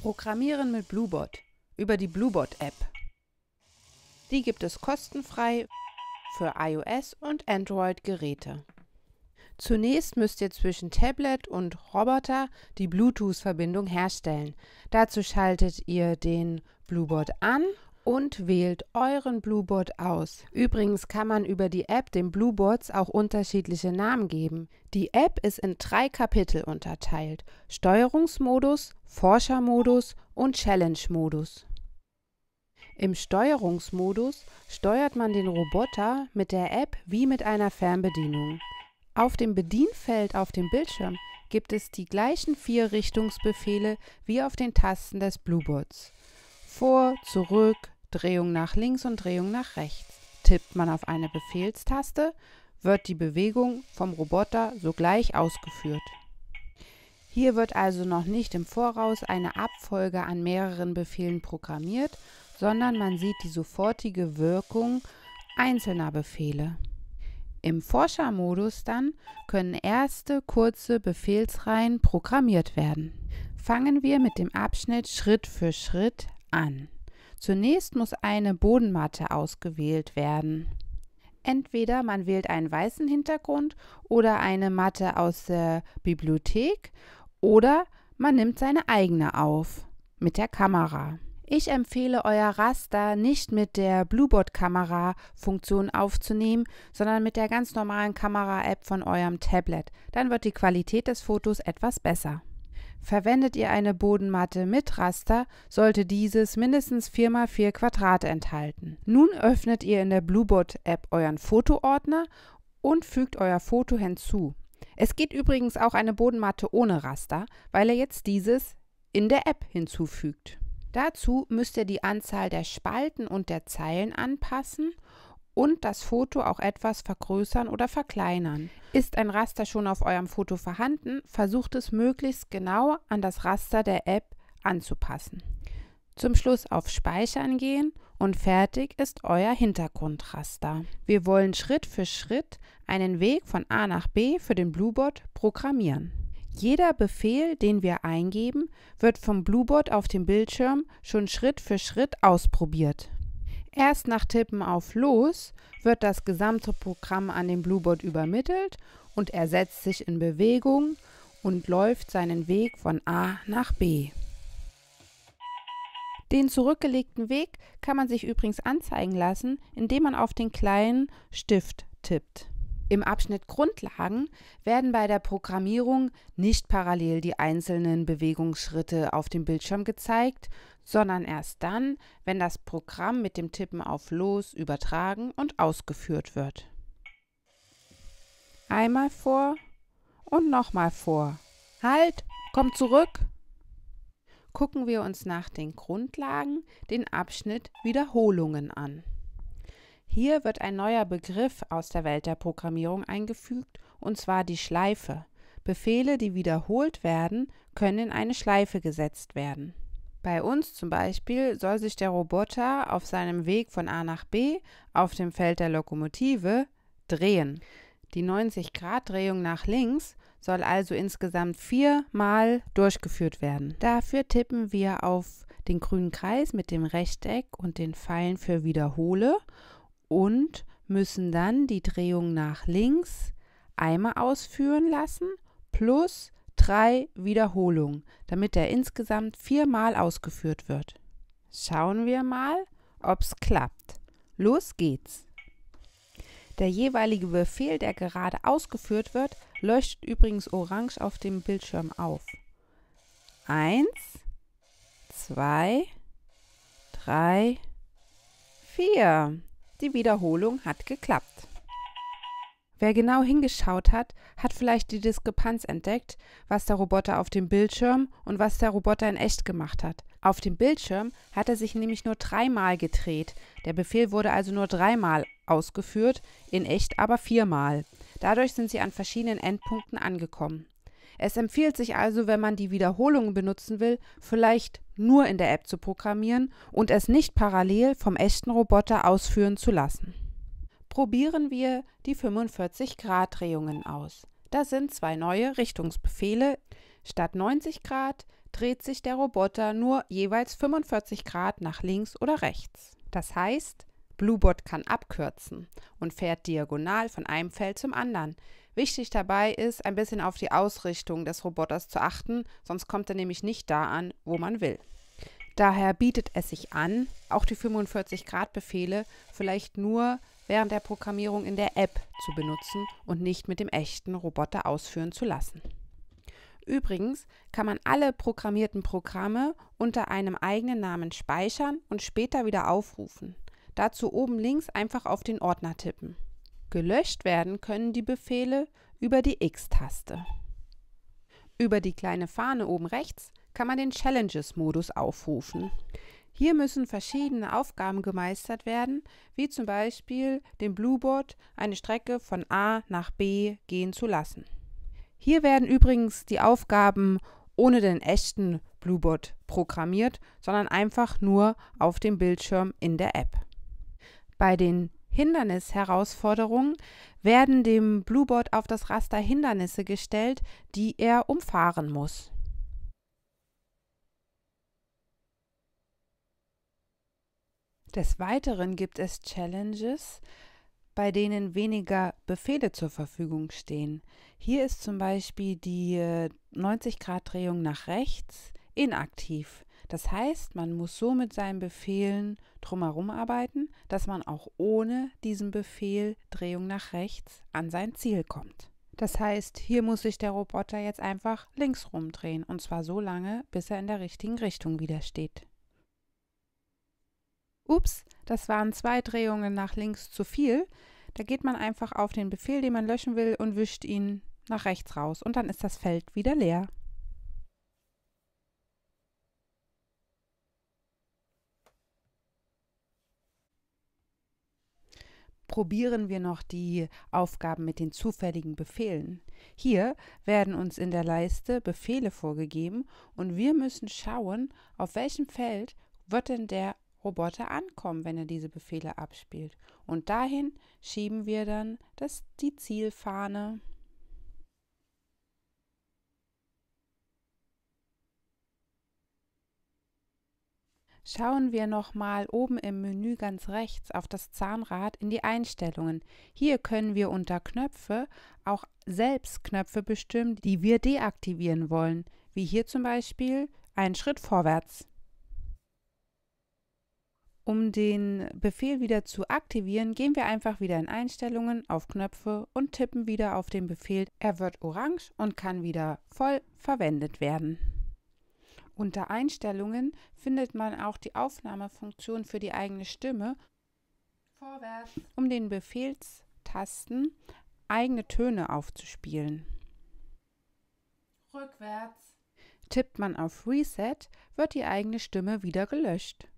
Programmieren mit Bluebot über die Bluebot-App. Die gibt es kostenfrei für iOS und Android-Geräte. Zunächst müsst ihr zwischen Tablet und Roboter die Bluetooth-Verbindung herstellen. Dazu schaltet ihr den Bluebot an und wählt euren Blueboard aus. Übrigens kann man über die App den Blueboards auch unterschiedliche Namen geben. Die App ist in drei Kapitel unterteilt: Steuerungsmodus, Forschermodus und Challenge-Modus. Im Steuerungsmodus steuert man den Roboter mit der App wie mit einer Fernbedienung. Auf dem Bedienfeld auf dem Bildschirm gibt es die gleichen vier Richtungsbefehle wie auf den Tasten des Blueboards. Vor, zurück, Drehung nach links und Drehung nach rechts. Tippt man auf eine Befehlstaste, wird die Bewegung vom Roboter sogleich ausgeführt. Hier wird also noch nicht im Voraus eine Abfolge an mehreren Befehlen programmiert, sondern man sieht die sofortige Wirkung einzelner Befehle. Im Forschermodus dann können erste kurze Befehlsreihen programmiert werden. Fangen wir mit dem Abschnitt Schritt für Schritt an. Zunächst muss eine Bodenmatte ausgewählt werden. Entweder man wählt einen weißen Hintergrund oder eine Matte aus der Bibliothek oder man nimmt seine eigene auf mit der Kamera. Ich empfehle euer Raster nicht mit der Bluebot-Kamera-Funktion aufzunehmen, sondern mit der ganz normalen Kamera-App von eurem Tablet. Dann wird die Qualität des Fotos etwas besser. Verwendet ihr eine Bodenmatte mit Raster, sollte dieses mindestens 4x4 Quadrat enthalten. Nun öffnet ihr in der Bluebot-App euren Fotoordner und fügt euer Foto hinzu. Es geht übrigens auch eine Bodenmatte ohne Raster, weil ihr jetzt dieses in der App hinzufügt. Dazu müsst ihr die Anzahl der Spalten und der Zeilen anpassen und das Foto auch etwas vergrößern oder verkleinern. Ist ein Raster schon auf eurem Foto vorhanden, versucht es möglichst genau an das Raster der App anzupassen. Zum Schluss auf Speichern gehen und fertig ist euer Hintergrundraster. Wir wollen Schritt für Schritt einen Weg von A nach B für den Bluebot programmieren. Jeder Befehl, den wir eingeben, wird vom Bluebot auf dem Bildschirm schon Schritt für Schritt ausprobiert. Erst nach Tippen auf Los wird das gesamte Programm an den Bluebot übermittelt und er setzt sich in Bewegung und läuft seinen Weg von A nach B. Den zurückgelegten Weg kann man sich übrigens anzeigen lassen, indem man auf den kleinen Stift tippt. Im Abschnitt Grundlagen werden bei der Programmierung nicht parallel die einzelnen Bewegungsschritte auf dem Bildschirm gezeigt, sondern erst dann, wenn das Programm mit dem Tippen auf Los übertragen und ausgeführt wird. Einmal vor und nochmal vor. Halt, komm zurück. Gucken wir uns nach den Grundlagen den Abschnitt Wiederholungen an. Hier wird ein neuer Begriff aus der Welt der Programmierung eingefügt, und zwar die Schleife. Befehle, die wiederholt werden, können in eine Schleife gesetzt werden. Bei uns zum Beispiel soll sich der Roboter auf seinem Weg von A nach B auf dem Feld der Lokomotive drehen. Die 90-Grad-Drehung nach links soll also insgesamt viermal durchgeführt werden. Dafür tippen wir auf den grünen Kreis mit dem Rechteck und den Pfeilen für Wiederhole und müssen dann die Drehung nach links einmal ausführen lassen plus drei Wiederholungen, damit er insgesamt viermal ausgeführt wird. Schauen wir mal, ob's klappt. Los geht's! Der jeweilige Befehl, der gerade ausgeführt wird, leuchtet übrigens orange auf dem Bildschirm auf. Eins, zwei, drei, vier. Die Wiederholung hat geklappt. Wer genau hingeschaut hat, hat vielleicht die Diskrepanz entdeckt, was der Roboter auf dem Bildschirm und was der Roboter in echt gemacht hat. Auf dem Bildschirm hat er sich nämlich nur dreimal gedreht. Der Befehl wurde also nur dreimal ausgeführt, in echt aber viermal. Dadurch sind sie an verschiedenen Endpunkten angekommen. Es empfiehlt sich also, wenn man die Wiederholungen benutzen will, vielleicht nur in der App zu programmieren und es nicht parallel vom echten Roboter ausführen zu lassen. Probieren wir die 45-Grad-Drehungen aus. Das sind zwei neue Richtungsbefehle. Statt 90 Grad dreht sich der Roboter nur jeweils 45 Grad nach links oder rechts. Das heißt, Bluebot kann abkürzen und fährt diagonal von einem Feld zum anderen. Wichtig dabei ist, ein bisschen auf die Ausrichtung des Roboters zu achten, sonst kommt er nämlich nicht da an, wo man will. Daher bietet es sich an, auch die 45-Grad-Befehle vielleicht nur während der Programmierung in der App zu benutzen und nicht mit dem echten Roboter ausführen zu lassen. Übrigens kann man alle programmierten Programme unter einem eigenen Namen speichern und später wieder aufrufen. Dazu oben links einfach auf den Ordner tippen. Gelöscht werden können die Befehle über die X-Taste. Über die kleine Fahne oben rechts kann man den Challenges-Modus aufrufen. Hier müssen verschiedene Aufgaben gemeistert werden, wie zum Beispiel dem Blueboard eine Strecke von A nach B gehen zu lassen. Hier werden übrigens die Aufgaben ohne den echten Bluebot programmiert, sondern einfach nur auf dem Bildschirm in der App. Bei den Hindernis-Herausforderungen werden dem Bluebot auf das Raster Hindernisse gestellt, die er umfahren muss. Des Weiteren gibt es Challenges, bei denen weniger Befehle zur Verfügung stehen. Hier ist zum Beispiel die 90 äh, Grad Drehung nach rechts inaktiv. Das heißt, man muss so mit seinen Befehlen drumherum arbeiten, dass man auch ohne diesen Befehl Drehung nach rechts an sein Ziel kommt. Das heißt, hier muss sich der Roboter jetzt einfach links rumdrehen und zwar so lange, bis er in der richtigen Richtung wieder steht. Ups, das waren zwei Drehungen nach links zu viel. Da geht man einfach auf den Befehl, den man löschen will und wischt ihn nach rechts raus und dann ist das Feld wieder leer. probieren wir noch die Aufgaben mit den zufälligen Befehlen. Hier werden uns in der Leiste Befehle vorgegeben und wir müssen schauen, auf welchem Feld wird denn der Roboter ankommen, wenn er diese Befehle abspielt. Und dahin schieben wir dann das, die Zielfahne. Schauen wir nochmal oben im Menü ganz rechts auf das Zahnrad in die Einstellungen. Hier können wir unter Knöpfe auch selbst Knöpfe bestimmen, die wir deaktivieren wollen, wie hier zum Beispiel einen Schritt vorwärts. Um den Befehl wieder zu aktivieren, gehen wir einfach wieder in Einstellungen auf Knöpfe und tippen wieder auf den Befehl. Er wird orange und kann wieder voll verwendet werden. Unter Einstellungen findet man auch die Aufnahmefunktion für die eigene Stimme, Vorwärts. um den Befehlstasten eigene Töne aufzuspielen. Rückwärts. Tippt man auf Reset, wird die eigene Stimme wieder gelöscht.